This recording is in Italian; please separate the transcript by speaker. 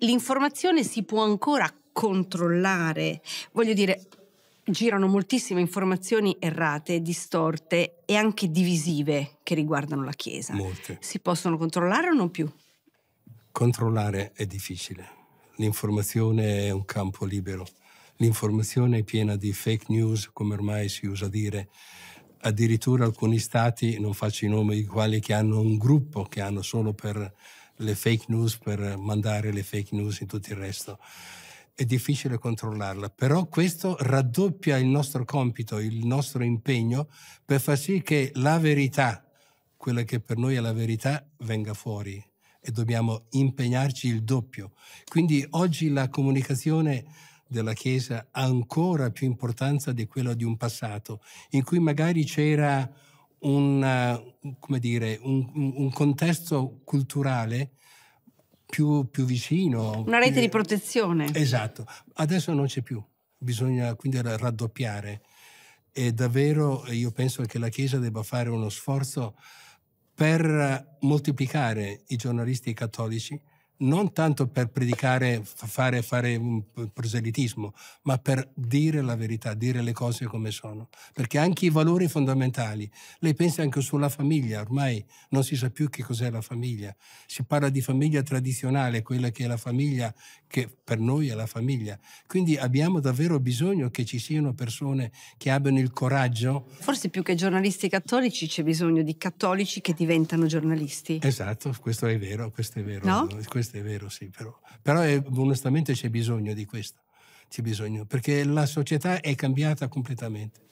Speaker 1: l'informazione si può ancora controllare. Voglio dire, girano moltissime informazioni errate, distorte e anche divisive che riguardano la Chiesa. Molte. Si possono controllare o non più?
Speaker 2: Controllare è difficile. L'informazione è un campo libero. L'informazione è piena di fake news, come ormai si usa dire, addirittura alcuni stati, non faccio i nomi di quali, che hanno un gruppo che hanno solo per le fake news, per mandare le fake news e tutto il resto. È difficile controllarla, però questo raddoppia il nostro compito, il nostro impegno per far sì che la verità, quella che per noi è la verità, venga fuori e dobbiamo impegnarci il doppio. Quindi oggi la comunicazione della Chiesa ancora più importanza di quello di un passato, in cui magari c'era una, eh, dire, un, un, contesto culturale più, più vicino. Una
Speaker 1: rete eh, di protezione. Esatto,
Speaker 2: adesso non c'è più, bisogna quindi raddoppiare. E davvero eh, io penso che la Chiesa debba fare uno sforzo per moltiplicare i giornalisti cattolici non tanto per predicare, fare, fare un proselitismo, ma per dire la verità, dire le cose come sono. Perché anche i valori fondamentali, lei pensa anche sulla famiglia, ormai non si sa più che cos'è la famiglia. Si parla di famiglia tradizionale, quella che è la famiglia che per noi è la famiglia. Quindi abbiamo davvero bisogno che ci siano persone che abbiano il coraggio.
Speaker 1: Forse più che giornalisti cattolici c'è bisogno di cattolici che diventano giornalisti.
Speaker 2: Esatto, questo è vero, questo è vero. No? Questo questo è vero, sì, però, però è, eh, onestamente c'è bisogno di questo, c'è bisogno, perché la società è cambiata completamente.